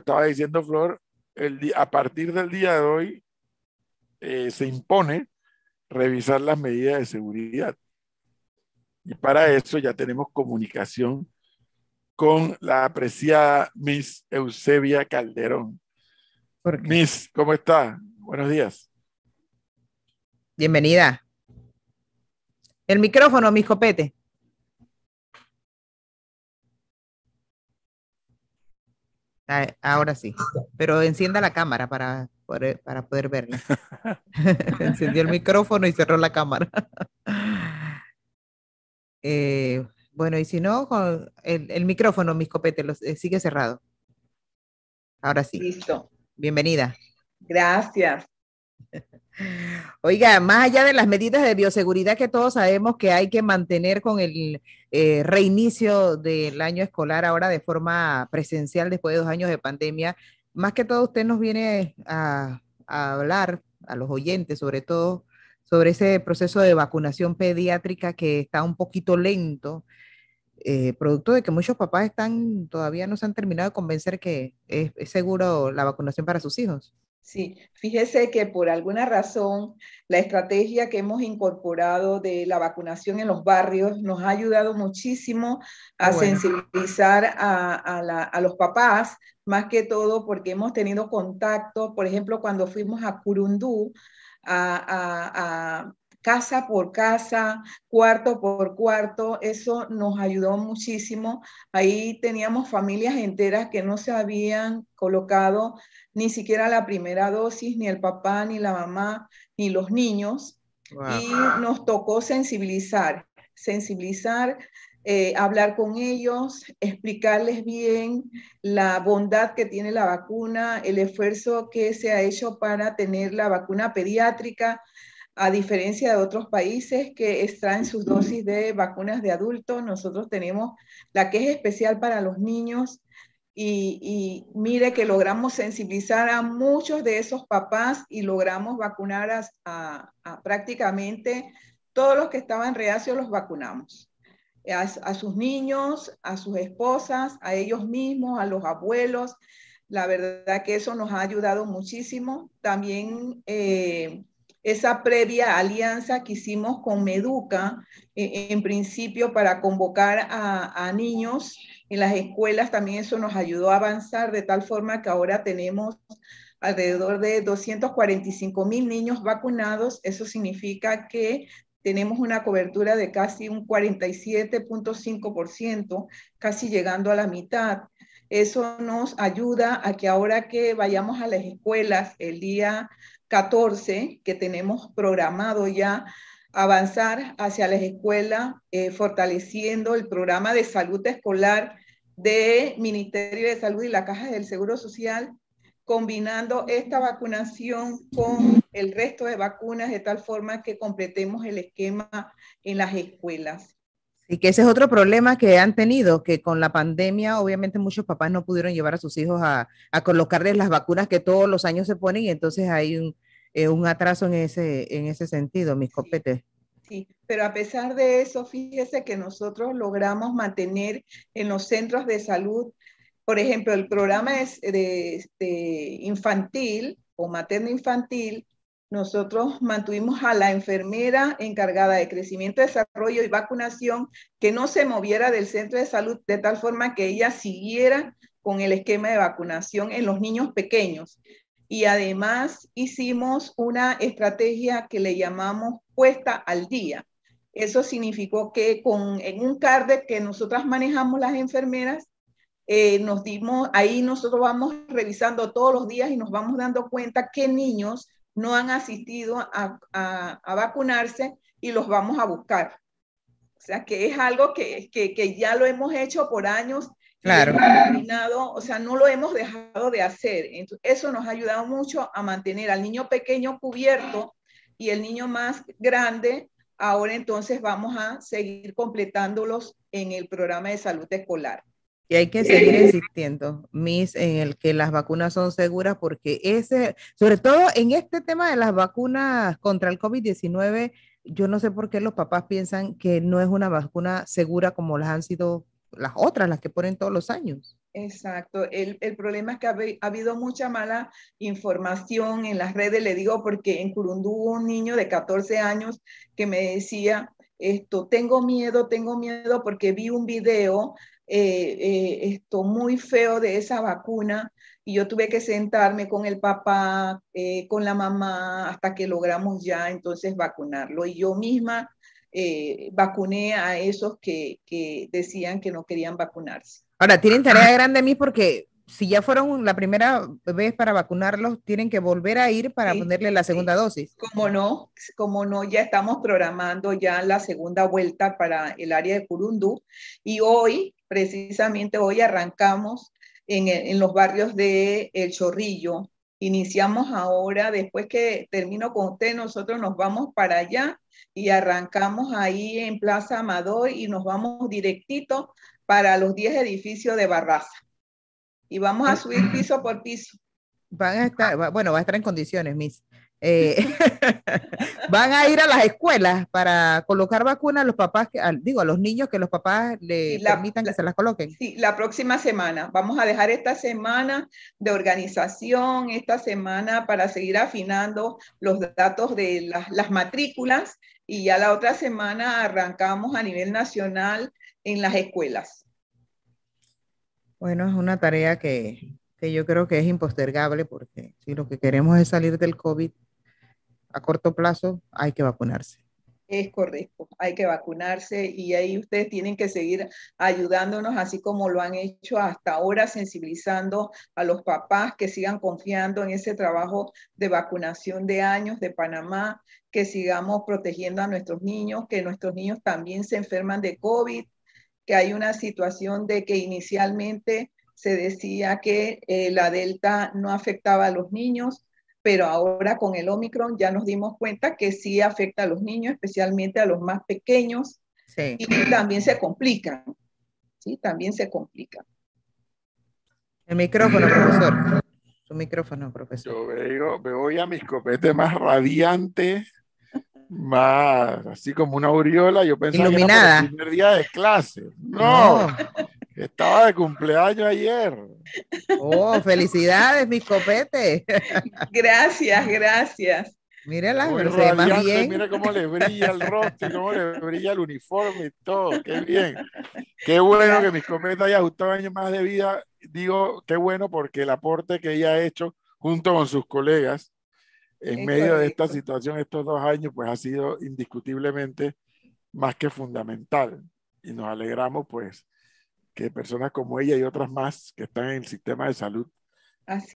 estaba diciendo Flor, el a partir del día de hoy eh, se impone revisar las medidas de seguridad. Y para eso ya tenemos comunicación con la apreciada Miss Eusebia Calderón. Miss, ¿cómo está? Buenos días. Bienvenida. El micrófono, mis copete. Ah, ahora sí, pero encienda la cámara para poder, para poder verla. Encendió el micrófono y cerró la cámara. Eh, bueno, y si no, el, micrófono, mis copetes, eh, sigue cerrado. Ahora sí. Listo. Bienvenida. Gracias. Oiga, más allá de las medidas de bioseguridad que todos sabemos que hay que mantener con el eh, reinicio del año escolar ahora de forma presencial después de dos años de pandemia, más que todo usted nos viene a, hablar a los oyentes, sobre todo sobre ese proceso de vacunación pediátrica que está un poquito lento, eh, producto de que muchos papás están todavía no se han terminado de convencer que es seguro la vacunación para sus hijos. Sí, fíjese que por alguna razón la estrategia que hemos incorporado de la vacunación en los barrios nos ha ayudado muchísimo a sensibilizar a, a, los papás, más que todo porque hemos tenido contacto, por ejemplo, cuando fuimos a Curundú a, casa por casa, cuarto por cuarto, eso nos ayudó muchísimo. Ahí teníamos familias enteras que no se habían colocado ni siquiera la primera dosis, ni el papá, ni la mamá, ni los niños. Y nos tocó sensibilizar, sensibilizar, eh, hablar con ellos, explicarles bien la bondad que tiene la vacuna, el esfuerzo que se ha hecho para tener la vacuna pediátrica a diferencia de otros países que extraen sus dosis de vacunas de adultos, nosotros tenemos la que es especial para los niños y, mire que logramos sensibilizar a muchos de esos papás y logramos vacunar a, prácticamente todos los que estaban reacios los vacunamos. A, sus niños, a sus esposas, a ellos mismos, a los abuelos. La verdad que eso nos ha ayudado muchísimo. También eh, esa previa alianza que hicimos con Meduca, eh, en principio para convocar a, a, niños en las escuelas, también eso nos ayudó a avanzar de tal forma que ahora tenemos alrededor de 245 mil niños vacunados. Eso significa que tenemos una cobertura de casi un 47.5%, casi llegando a la mitad. Eso nos ayuda a que ahora que vayamos a las escuelas el día 14, que tenemos programado ya avanzar hacia las escuelas, eh, fortaleciendo el programa de salud escolar de Ministerio de Salud y la Caja del Seguro Social, combinando esta vacunación con el resto de vacunas de tal forma que completemos el esquema en las escuelas. Y que ese es otro problema que han tenido, que con la pandemia obviamente muchos papás no pudieron llevar a sus hijos a, colocarles las vacunas que todos los años se ponen y entonces hay un, eh, atraso en ese, en ese sentido, mis copetes. Sí, pero a pesar de eso, fíjese que nosotros logramos mantener en los centros de salud, por ejemplo, el programa infantil o materno infantil nosotros mantuvimos a la enfermera encargada de crecimiento, desarrollo y vacunación que no se moviera del centro de salud de tal forma que ella siguiera con el esquema de vacunación en los niños pequeños. Y además hicimos una estrategia que le llamamos puesta al día. Eso significó que en un card que nosotras manejamos las enfermeras, eh, nos dimos, ahí nosotros vamos revisando todos los días y nos vamos dando cuenta qué niños no han asistido a, vacunarse y los vamos a buscar. O sea, que es algo que, ya lo hemos hecho por años. Claro. o sea, no lo hemos dejado de hacer. eso nos ha ayudado mucho a mantener al niño pequeño cubierto y el niño más grande. Ahora entonces vamos a seguir completándolos en el programa de salud escolar. Y hay que seguir eh. insistiendo, Miss, en el que las vacunas son seguras, porque ese, sobre todo en este tema de las vacunas contra el COVID-19, yo no sé por qué los papás piensan que no es una vacuna segura como las han sido las otras, las que ponen todos los años. Exacto, el, problema es que ha, habido mucha mala información en las redes, le digo, porque en Curundú hubo un niño de 14 años que me decía, esto, tengo miedo, tengo miedo porque vi un video eh, eh, esto muy feo de esa vacuna y yo tuve que sentarme con el papá, eh, con la mamá, hasta que logramos ya entonces vacunarlo. Y yo misma eh, vacuné a esos que, que decían que no querían vacunarse. Ahora, tienen tarea grande a mí porque si ya fueron la primera vez para vacunarlos, tienen que volver a ir para ponerle la segunda dosis. Como no, como no, ya estamos programando ya la segunda vuelta para el área de Curundú y hoy, precisamente hoy arrancamos en, los barrios de El Chorrillo. Iniciamos ahora, después que termino con usted, nosotros nos vamos para allá y arrancamos ahí en Plaza Amador y nos vamos directito para los 10 edificios de Barraza y vamos a eh, subir mm. piso por piso. Van a estar, bueno, va a estar en condiciones, Miss. Eh, van a ir a las escuelas para colocar vacunas a los papás, que, digo, a los niños que los papás le permitan que se las coloquen. Sí, la próxima semana. Vamos a dejar esta semana de organización, esta semana para seguir afinando los datos de las matrículas y ya la otra semana arrancamos a nivel nacional en las escuelas. Bueno, es una tarea que, yo creo que es impostergable porque si lo que queremos es salir del COVID a corto plazo, hay que vacunarse. Es correcto, hay que vacunarse y ahí ustedes tienen que seguir ayudándonos, así como lo han hecho hasta ahora, sensibilizando a los papás que sigan confiando en ese trabajo de vacunación de años de Panamá, que sigamos protegiendo a nuestros niños, que nuestros niños también se enferman de COVID que hay una situación de que inicialmente se decía que eh, la delta no afectaba a los niños, pero ahora con el Omicron ya nos dimos cuenta que sí afecta a los niños, especialmente a los más pequeños, sí. y también se complica. ¿sí? También se complica. El micrófono, profesor. Su micrófono, profesor. Yo veo, veo ya mis copetes más radiantes más así como una aureola, yo pensaba que era el primer día de clase. No, estaba de cumpleaños ayer. Oh, felicidades, mis copetes. Gracias, gracias. Mira la más bien. Mira cómo le brilla el rostro, cómo le brilla el uniforme y todo. Qué bien. Qué bueno que mis copetes haya ajustado años más de vida. Digo, qué bueno porque el aporte que ella ha hecho junto con sus colegas en medio de esta situación, estos dos años, pues ha sido indiscutiblemente más que fundamental. Y nos alegramos, pues, que personas como ella y otras más que están en el sistema de salud